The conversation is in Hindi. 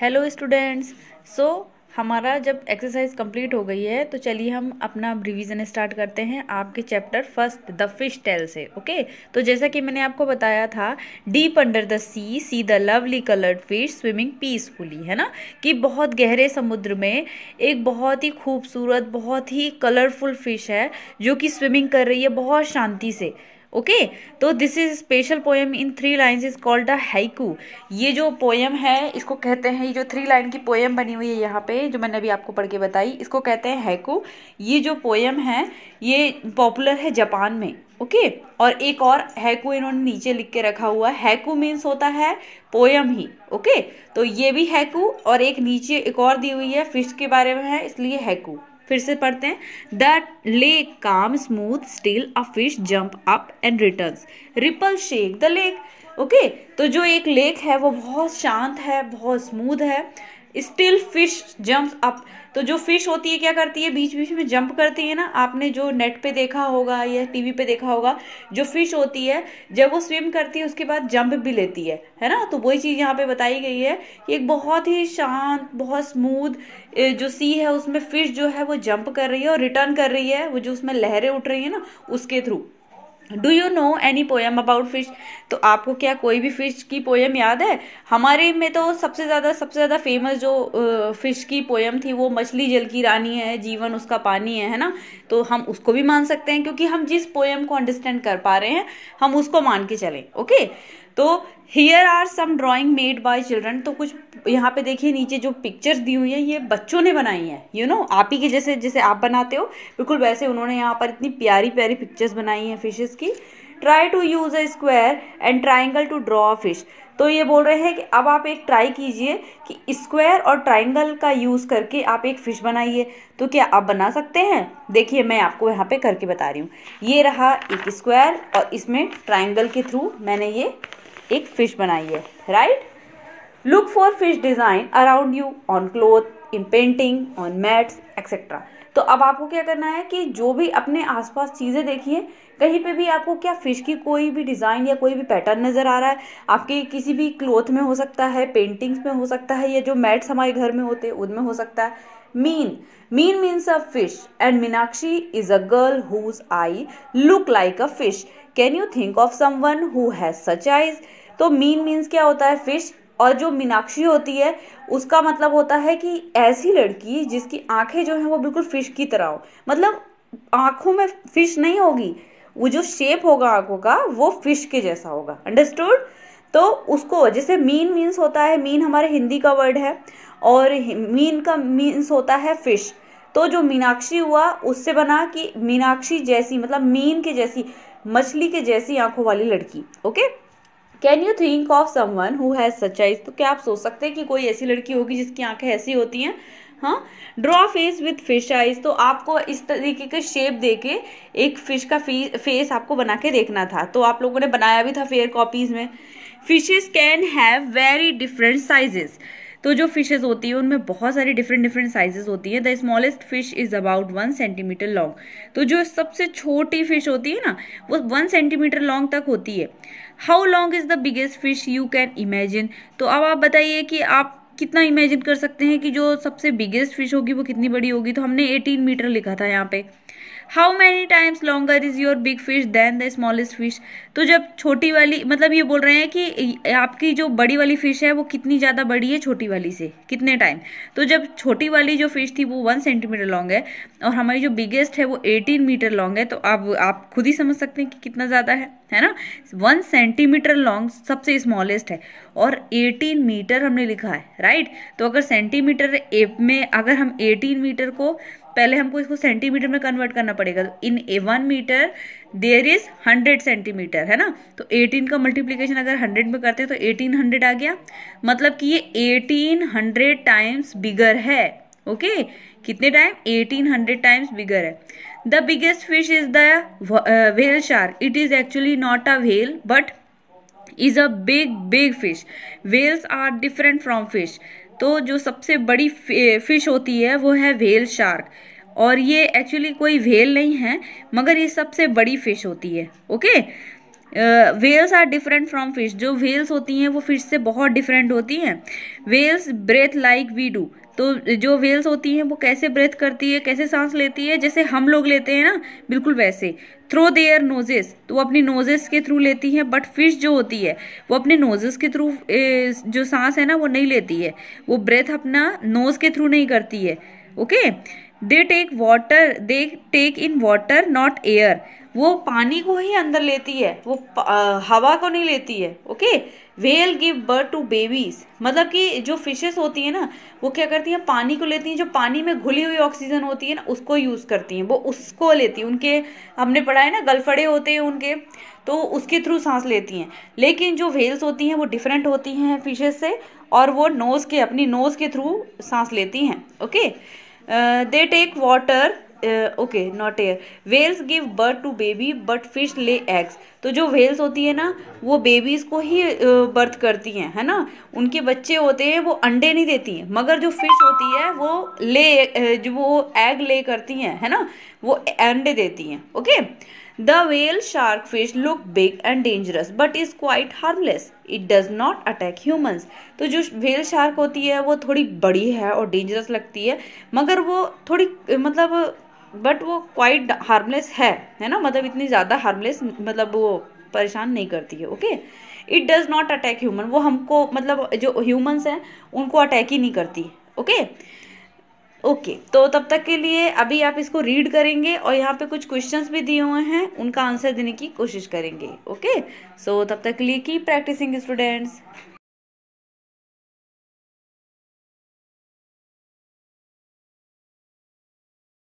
हेलो स्टूडेंट्स सो हमारा जब एक्सरसाइज कंप्लीट हो गई है तो चलिए हम अपना रिवीजन स्टार्ट करते हैं आपके chapter first the fish tail से ओके तो जैसा कि मैंने आपको बताया था deep under the sea sea the lovely coloured fish swimming peacefully है ना कि बहुत गहरे समुद्र में एक बहुत ही खूबसूरत बहुत ही कलरफुल फिश है जो कि स्विमिंग कर रही है बहुत शांति से ओके तो this is special poem in three lines is called the haiku ये जो पोएम है इसको कहते हैं ये जो थ्री लाइन की पोएम बनी हुई है यहाँ पे जो मैंने अभी आपको पढ़ के बताई इसको कहते हैं हैकू ये जो पोएम है ये पॉपुलर है जापान में ओके okay? और एक और हैकू इन्होंने नीचे लिख के रखा हुआ हैकू मीन्स होता है पोयम ही ओके okay? तो ये भी हैकू और एक नीचे एक और दी हुई है फिश के बारे में है इसलिए हैकू फिर से पढ़ते हैं the lake calm smooth still a fish jump up and return ripple shake the lake okay तो जो एक लेक है वो बहुत शांत है बहुत स्मूथ है स्टिल फिश जम्प अप तो जो फिश होती है क्या करती है बीच बीच में जंप करती है ना आपने जो नेट पे देखा होगा या टीवी पे देखा होगा जो फिश होती है जब वो स्विम करती है उसके बाद जंप भी लेती है है ना तो वही चीज़ यहाँ पे बताई गई है कि एक बहुत ही शांत बहुत स्मूथ जो सी है उसमें फिश जो है वो जंप कर रही है और रिटर्न कर रही है वो जो उसमें लहरें उठ रही है ना उसके through do you know any poem about fish तो आपको क्या कोई भी फ़िश की पोएम याद है हमारे में तो सबसे ज़्यादा सबसे ज़्यादा फेमस जो फ़िश की पोएम थी वो मछली जल की रानी है जीवन उसका पानी है है ना तो हम उसको भी मान सकते हैं क्योंकि हम जिस पोएम को अंडरस्टैंड कर पा रहे हैं हम उसको मान के चलें ओके तो here are some drawing made by children तो कुछ यहाँ पे देखिए नीचे जो पिक्चर्स दी हुई हैं ये बच्चों ने बनाई हैं यू नो आप ही के जैसे जैसे आप बनाते हो बिल्कुल वैसे उन्होंने यहाँ पर इतनी प्यारी प्यारी पिक्चर्स बनाई हैं फिशेस की try to use a square and triangle to draw a fish तो ये बोल रहे हैं कि अब आप एक ट्राई कीजिए कि स्क्वायर और ट्राइंगल का यूज़ करके आप एक फ़िश बनाइए तो क्या आप बना सकते हैं देखिए मैं आपको यहाँ पे करके बता रही हूँ ये रहा एक स्क्वायर और इसमें ट्राइंगल के थ्रू मैंने ये एक फिश बनाइए right look for fish design around you on cloth in painting on mats etcetera तो अब आपको क्या करना है कि जो भी अपने आसपास चीज़ें देखिए कहीं पे भी आपको क्या फ़िश की कोई भी डिज़ाइन या कोई भी पैटर्न नज़र आ रहा है आपके किसी भी क्लोथ में हो सकता है पेंटिंग्स में हो सकता है या जो मैट्स हमारे घर में होते हैं उनमें हो सकता है meen meen means a fish and Meenakshi is a girl whose eye look like a fish can you think of one who has such eyes तो मीन मीन्स क्या होता है फिश और जो मीनाक्षी होती है उसका मतलब होता है कि ऐसी लड़की जिसकी आंखें जो हैं वो बिल्कुल फिश की तरह हो मतलब आंखों में फिश नहीं होगी वो जो शेप होगा आंखों का वो फिश के जैसा होगा अंडरस्टूड तो उसको जैसे मीन मीन्स होता है मीन हमारे हिंदी का वर्ड है और मीन का मीन्स होता है फिश तो जो मीनाक्षी हुआ उससे बना कि मीनाक्षी जैसी मतलब मीन के जैसी मछली के जैसी आंखों वाली लड़की okay can you think of someone who has such eyes तो क्या आप सोच सकते हैं कि कोई ऐसी लड़की होगी जिसकी आंखें ऐसी होती हैं हाँ draw face with fish eyes तो आपको इस तरीके के शेप दे के एक फिश का फेस आपको बना के देखना था तो आप लोगों ने बनाया भी था फेयर कॉपीज़ में fishes can have very different sizes तो जो फिशेज होती है उनमें बहुत सारी डिफरेंट डिफरेंट साइजेस होती है the smallest fish is about one centimetre long तो जो सबसे छोटी फिश होती है ना वो वन सेंटीमीटर लॉन्ग तक होती है how long is the biggest fish you can imagine तो अब आप बताइए कि आप कितना इमेजिन कर सकते हैं कि जो सबसे बिगेस्ट फिश होगी वो कितनी बड़ी होगी तो हमने 18 मीटर लिखा था यहाँ पे how many times longer is your big fish than the smallest fish तो जब छोटी वाली मतलब ये बोल रहे हैं कि आपकी जो बड़ी वाली फिश है वो कितनी ज़्यादा बड़ी है छोटी वाली से कितने टाइम तो जब छोटी वाली जो फिश थी वो वन सेंटीमीटर लॉन्ग है और हमारी जो बिगेस्ट है वो एटीन मीटर लॉन्ग है तो अब आप, आप खुद ही समझ सकते हैं कि कितना ज़्यादा है है ना वन सेंटीमीटर लॉन्ग सबसे स्मॉलेस्ट है और 18 मीटर हमने लिखा है राइट तो अगर सेंटीमीटर में अगर हम 18 मीटर को पहले हमको इसको सेंटीमीटर में कन्वर्ट करना पड़ेगा तो in a one metre there is hundred centimetre है ना तो एटीन का मल्टीप्लीकेशन अगर हंड्रेड में करते हैं तो एटीन हंड्रेड आ गया मतलब कि ये एटीन हंड्रेड टाइम्स बिगर है ओके okay? कितने time eighteen hundred times bigger है the biggest fish is the whale shark it is actually not a whale but is a big big fish whales are different from fish तो जो सबसे बड़ी फिश होती है वो है व्हेल शार्क और ये एक्चुअली कोई व्हेल नहीं है मगर ये सबसे बड़ी फिश होती है okay whales are different from fish जो व्हेल्स होती हैं वो फिश से बहुत डिफरेंट होती हैं whales breathe like we do तो जो वेल्स होती हैं वो कैसे ब्रेथ करती है कैसे सांस लेती है जैसे हम लोग लेते हैं ना बिल्कुल वैसे थ्रो देयर नोजेस तो वो अपनी नोजेस के थ्रू लेती हैं बट फिश जो होती है वो अपने नोजेस के थ्रू जो सांस है ना वो नहीं लेती है वो ब्रेथ अपना नोज के थ्रू नहीं करती है okay okay? They take water they take in water not air वो पानी को ही अंदर लेती है वो हवा को नहीं लेती है okay whale give birth to babies मतलब कि जो फिशेस होती है ना वो क्या करती हैं पानी को लेती हैं जो पानी में घुली हुई ऑक्सीजन होती है ना उसको यूज़ करती हैं वो उसको लेती हैं उनके हमने पढ़ा है ना गलफड़े होते हैं उनके तो उसके थ्रू सांस लेती हैं लेकिन जो वेल्स होती हैं वो डिफरेंट होती हैं फिशेस से और वो नोज़ के अपनी नोज़ के थ्रू सांस लेती हैं okay they take water okay not air whales give birth to baby but fish lay eggs तो जो वेल्स होती है ना वो बेबीज़ को ही बर्थ uh, करती हैं है ना उनके बच्चे होते हैं वो अंडे नहीं देती हैं मगर जो फिश होती है वो ले uh, जो वो एग ले करती हैं है ना वो अंडे देती हैं okay okay? The whale shark fish look big and dangerous but is quite harmless it does not attack humans तो जो वेल शार्क होती है वो थोड़ी बड़ी है और डेंजरस लगती है मगर वो थोड़ी मतलब बट वो क्वाइट हार्मलेस है है ना मतलब इतनी ज़्यादा हार्मलेस मतलब वो परेशान नहीं करती है okay it does not attack human वो हमको मतलब जो ह्यूमन्स हैं उनको अटैक ही नहीं करती ओके okay? ओके तो तब तक के लिए अभी आप इसको रीड करेंगे और यहाँ पे कुछ क्वेश्चंस भी दिए हुए हैं उनका आंसर देने की कोशिश करेंगे ओके सो so, तब तक के लिए की प्रैक्टिसिंग स्टूडेंट्स